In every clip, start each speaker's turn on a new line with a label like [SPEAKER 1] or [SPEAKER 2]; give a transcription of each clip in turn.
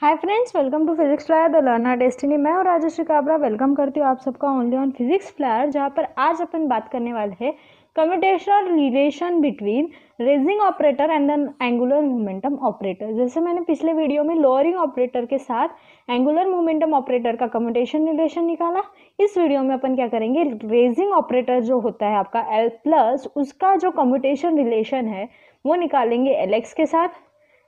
[SPEAKER 1] Hi friends welcome to physics flyer the learner destiny मैं और Rajshree Kabra welcome करती हूँ आप सबका ओनली ऑन फिजिक्स फ्लायर जहाँ पर आज अपन बात करने वाले हैं commutational relation between raising operator and the angular momentum operator जैसे मैंने पिछले वीडियो में लोअरिंग ऑपरेटर के साथ एंगुलर मोमेंटम ऑपरेटर का कम्यूटेशन रिलेशन निकाला इस वीडियो में अपन क्या करेंगे रेजिंग ऑपरेटर जो होता है आपका एल प्लस उसका जो कम्यूटेशन रिलेशन है वो निकालेंगे एल के साथ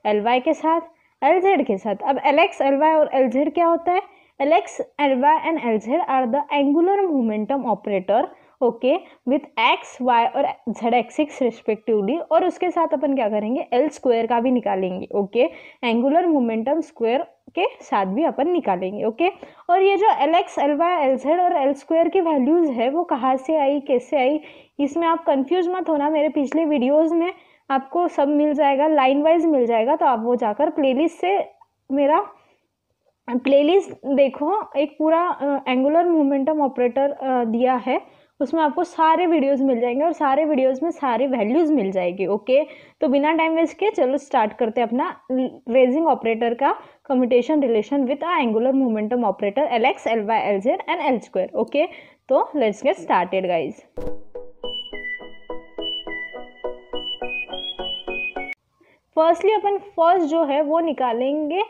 [SPEAKER 1] एल वाई के साथ एल जेड के साथ अब एलेक्स वाई और एल जेड क्या होता है L X L Y and L Z are the angular momentum operator okay with X Y और जेड एक्सिक्स रिस्पेक्टिवली और उसके साथ अपन क्या करेंगे एल स्क्वेयर का भी निकालेंगे ओके एंगुलर मोमेंटम स्क्वेयर के साथ भी अपन निकालेंगे ओके और ये जो L X L Y L Z और एल स्क्वेयर की वैल्यूज़ है वो कहाँ से आई कैसे आई इसमें आप कन्फ्यूज मत होना मेरे पिछले वीडियोज़ में आपको सब मिल जाएगा लाइन वाइज मिल जाएगा तो आप वो जाकर प्लेलिस्ट से मेरा प्लेलिस्ट देखो एक पूरा एंगुलर मोमेंटम ऑपरेटर दिया है उसमें आपको सारे वीडियोस मिल जाएंगे और सारे वीडियोस में सारे वैल्यूज़ मिल जाएगी ओके तो बिना टाइम वेस्ट के चलो स्टार्ट करते हैं अपना रेजिंग ऑपरेटर का commutation relation with uh angular momentum operator L X L Y L Z and L square okay तो let's get started guys firstly अपन फर्स्ट जो है वो निकालेंगे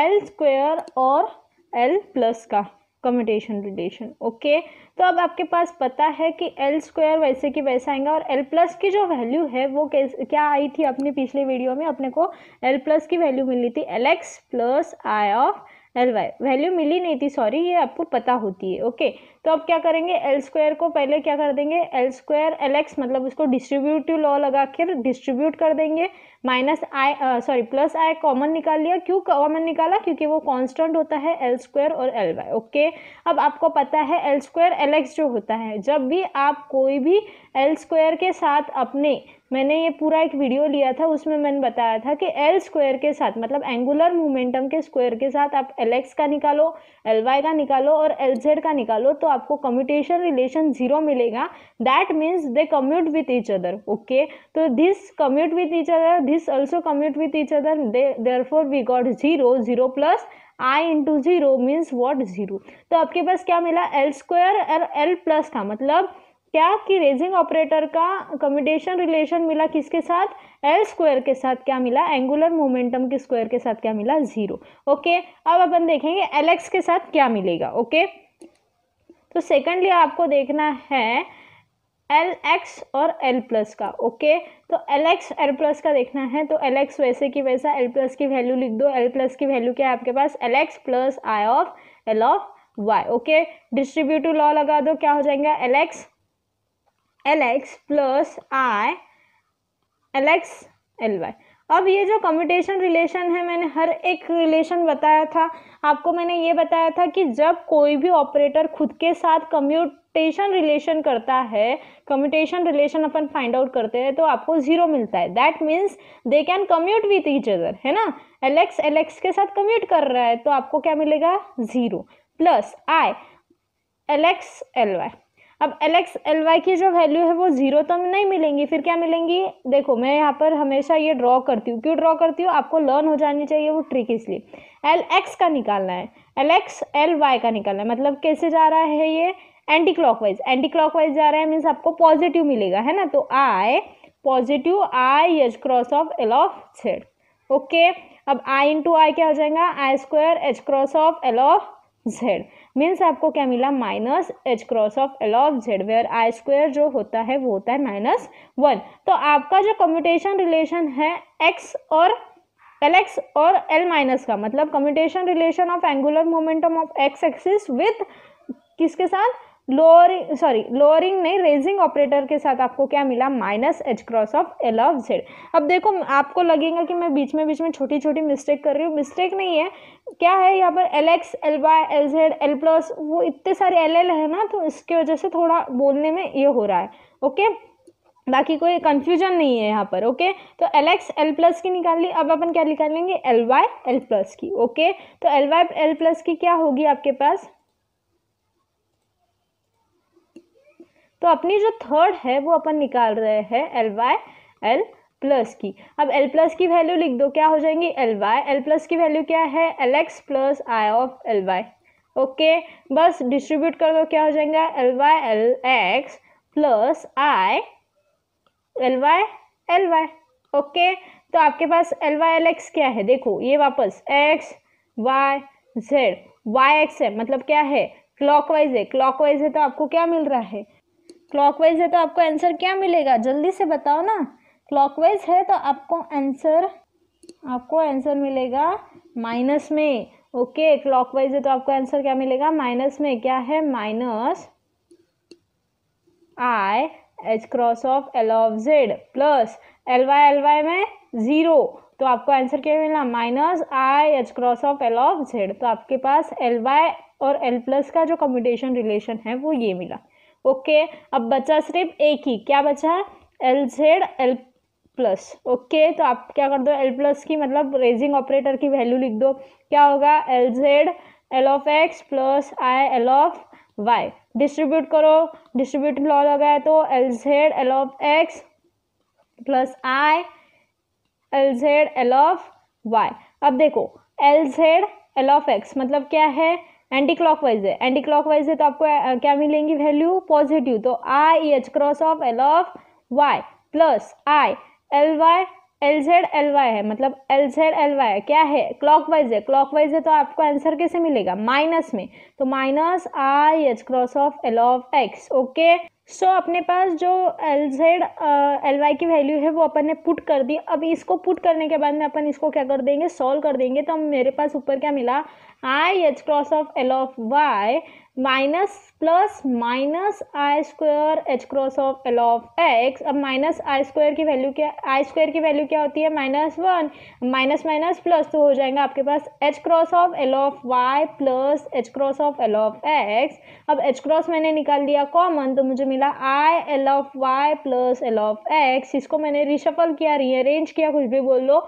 [SPEAKER 1] एल स्क्वेयर और एल प्लस का कम्यूटेशन रिलेशन ओके तो अब आपके पास पता है कि एल स्क्वायर वैसे कि वैसा आएगा और एल प्लस की जो वैल्यू है वो कैसे क्या आई थी अपने पिछले वीडियो में अपने को एल प्लस की वैल्यू मिली थी L X plus I of L Y value मिली नहीं थी सॉरी ये आपको पता होती है ओके तो अब क्या करेंगे एल स्क्वायर को पहले क्या कर देंगे एल स्क्वायर एल एक्स मतलब उसको डिस्ट्रीब्यूटिव लॉ लगा कर डिस्ट्रीब्यूट कर देंगे minus I sorry plus I common निकाल लिया क्यों कॉमन निकाला क्योंकि वो कांस्टेंट होता है एल स्क्वायर और एल वाई ओके अब आपको पता है एल स्क्वायर एल एक्स जो होता है जब भी आप कोई भी एल स्क्वायर के साथ अपने मैंने ये पूरा एक वीडियो लिया था उसमें मैंने बताया था कि एल स्क्वायर के साथ मतलब एंगुलर मोमेंटम के स्क्वायर के साथ आप एल एक्स का निकालो एल वाई का निकालो और एल जेड का निकालो तो आपको कम्यूटेशन रिलेशन जीरो मिलेगा that means they commute with each other okay तो this commute with each other this also commute with each other therefore we got zero zero plus I into zero means what zero तो आपके पास क्या मिला L square और L plus का मतलब क्या कि रेजिंग ऑपरेटर का कम्यूटेशन रिलेशन मिला किसके साथ एल स्क्वायर के साथ क्या मिला एंगुलर मोमेंटम के स्क्वायर के साथ क्या मिला जीरो ओके अब अपन देखेंगे एल एक्स के साथ क्या मिलेगा ओके तो सेकेंडली आपको देखना है एल एक्स और एल प्लस का ओके तो एल एक्स एल प्लस का देखना है तो एल एक्स वैसे कि वैसा एल प्लस की वैल्यू लिख दो एल प्लस की वैल्यू क्या है आपके पास L X plus I of L of Y okay distributive law लगा दो क्या हो जाएगा L X L X plus I L X L Y अब ये जो कम्यूटेशन रिलेशन है मैंने हर एक रिलेशन बताया था आपको मैंने ये बताया था कि जब कोई भी ऑपरेटर खुद के साथ कम्यूटेशन रिलेशन करता है कम्यूटेशन रिलेशन अपन फाइंड आउट करते हैं तो आपको ज़ीरो मिलता है that means they can commute with each other है ना एलेक्स एलेक्स के साथ कम्यूट कर रहा है तो आपको क्या मिलेगा zero plus I L X L Y अब एल एक्स एल वाई की जो वैल्यू है वो ज़ीरो तो नहीं मिलेंगी फिर क्या मिलेंगी देखो मैं यहाँ पर हमेशा ये ड्रॉ करती हूँ क्यों ड्रॉ करती हूँ आपको लर्न हो जानी चाहिए वो ट्रिक इसलिए एल एक्स का निकालना है एल एक्स एल वाई का निकालना है मतलब कैसे जा रहा है ये anticlockwise anticlockwise जा रहा है मीन्स आपको पॉजिटिव मिलेगा है ना तो I positive I H cross of L of Z okay अब आई इंटू आई क्या हो जाएगा I square H cross of L of Z means आपको क्या मिला minus H cross of L of Z where I square जो होता है वो होता है माइनस वन तो आपका जो कम्यूटेशन रिलेशन है एक्स और एल एक्स और एल माइनस का मतलब commutation relation of angular momentum of X axis with किसके साथ लोअरिंग सॉरी लोअरिंग नहीं रेजिंग ऑपरेटर के साथ आपको क्या मिला minus H cross of L of Z अब देखो आपको लगेगा कि मैं बीच में बीच में छोटी छोटी मिस्टेक कर रही हूँ मिस्टेक नहीं है क्या है यहाँ पर L X L Y L Z L plus वो इतने सारे एल एल है ना तो इसके वजह से थोड़ा बोलने में ये हो रहा है ओके बाकी कोई कन्फ्यूजन नहीं है यहाँ पर ओके तो एल एक्स एल प्लस की निकाल ली अब अपन क्या निकालेंगे एल वाई एल प्लस की ओके तो एल वाई एल प्लस की क्या होगी आपके पास तो अपनी जो थर्ड है वो अपन निकाल रहे हैं एल वाई एल प्लस की अब एल प्लस की वैल्यू लिख दो क्या हो जाएंगी एल वाई एल प्लस की वैल्यू क्या है L X plus I of L Y okay बस डिस्ट्रीब्यूट कर दो क्या हो जाएगा L Y L X plus I L Y L Y okay तो आपके पास एल वाई एल एक्स क्या है देखो ये वापस X Y Z Y X है मतलब क्या है क्लॉकवाइज है क्लॉकवाइज है तो आपको क्या मिल रहा है क्लॉकवाइज है तो आपको आंसर क्या मिलेगा जल्दी से बताओ ना क्लॉकवाइज है तो आपको आंसर आपको आंसर मिलेगा माइनस में ओके क्लॉकवाइज है तो आपको आंसर क्या मिलेगा माइनस में क्या है minus I H cross of L of Z plus L Y L Y में ज़ीरो तो आपको आंसर क्या मिला minus I H cross of L of Z तो आपके पास एल वाई और एल प्लस का जो कम्यूटेशन रिलेशन है वो ये मिला ओके अब बचा सिर्फ एक ही क्या बचा L Z L plus okay तो आप क्या कर दो एल प्लस की मतलब रेजिंग ऑपरेटर की वैल्यू लिख दो क्या होगा L Z L of X plus I L of Y distribute करो डिस्ट्रीब्यूट लॉ लगाए तो L Z L of X plus I L Z L of Y अब देखो L Z L of X मतलब क्या है एंटी क्लॉकवाइज है anticlockwise है तो आपको क्या मिलेंगी वैल्यू पॉजिटिव तो I H cross of L of Y plus I L Y L Z L Y है मतलब एल जेड एल वाई क्या है क्लॉकवाइज है क्लॉकवाइज है तो आपको आंसर कैसे मिलेगा माइनस में तो minus I H cross of L of X okay so so, अपने पास जो एल जेड एल वाई की वैल्यू है वो अपन ने पुट कर दी अब इसको पुट करने के बाद में अपन इसको क्या कर देंगे सॉल्व कर देंगे तो मेरे पास ऊपर क्या मिला I H cross of L of Y minus plus minus I square H cross of L of X अब माइनस आई स्क्वायर की वैल्यू क्या आई स्क्वायर की वैल्यू क्या होती है minus one minus minus plus तो हो जाएगा आपके पास H cross of L of Y plus H cross of L of X अब एच क्रॉस मैंने निकाल दिया कॉमन तो मुझे मिला आई L of Y plus L of X इसको मैंने रिशफल किया रीअरेंज किया कुछ भी बोल लो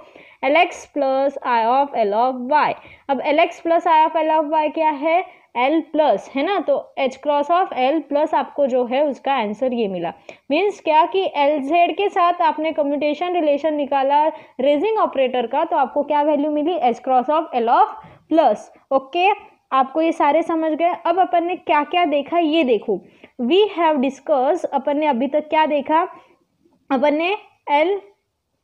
[SPEAKER 1] L X plus I of L of Y अब L X plus I of L of Y क्या है एल प्लस है ना तो H cross of L plus आपको जो है उसका आंसर ये मिला मीन्स क्या कि एल जेड के साथ आपने कम्यूटेशन रिलेशन निकाला रेजिंग ऑपरेटर का तो आपको क्या वैल्यू मिली H cross of L of plus okay आपको ये सारे समझ गए अब अपन ने क्या क्या देखा ये देखो वी हैव डिस्कस अपन ने अभी तक क्या देखा अपन ने एल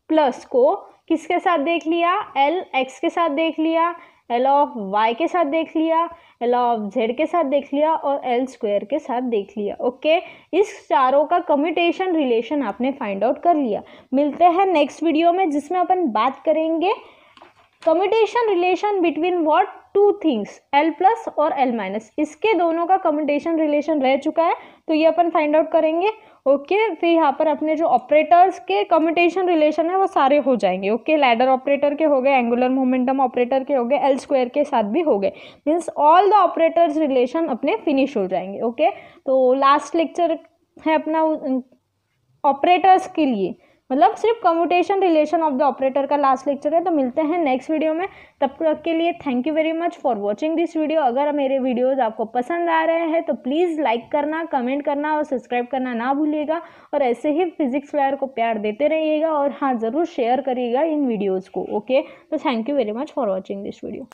[SPEAKER 1] प्लस को किसके साथ देख लिया एल एक्स के साथ देख लिया एल ऑफ वाई के साथ देख लिया एल ऑफ जेड के साथ देख लिया और एल स्क्वेयर के साथ देख लिया ओके इस चारों का कम्यूटेशन रिलेशन आपने फाइंड आउट कर लिया मिलते हैं नेक्स्ट वीडियो में जिसमें अपन बात करेंगे commutation relation between what two things L plus और एल माइनस इसके दोनों का कम्युटेशन रिलेशन रह चुका है तो ये अपन फाइंड आउट करेंगे ओके okay, फिर यहाँ पर अपने जो ऑपरेटर्स के कम्युटेशन रिलेशन है वो सारे हो जाएंगे ओके okay, लैडर ऑपरेटर के हो गए एंगुलर मोमेंटम ऑपरेटर के हो गए एल स्क्वायर के साथ भी हो गए means all the operators relation अपने फिनिश हो जाएंगे ओके okay? तो लास्ट लेक्चर है अपना ऑपरेटर्स के लिए मतलब सिर्फ commutation relation of the operator का लास्ट लेक्चर है तो मिलते हैं नेक्स्ट वीडियो में तब तक के लिए thank you very much for watching this video अगर मेरे वीडियोज़ आपको पसंद आ रहे हैं तो प्लीज़ लाइक करना कमेंट करना और सब्सक्राइब करना ना भूलिएगा और ऐसे ही फिजिक्स फ्लेयर को प्यार देते रहिएगा और हाँ ज़रूर शेयर करिएगा इन वीडियोज़ को ओके तो thank you very much for watching this video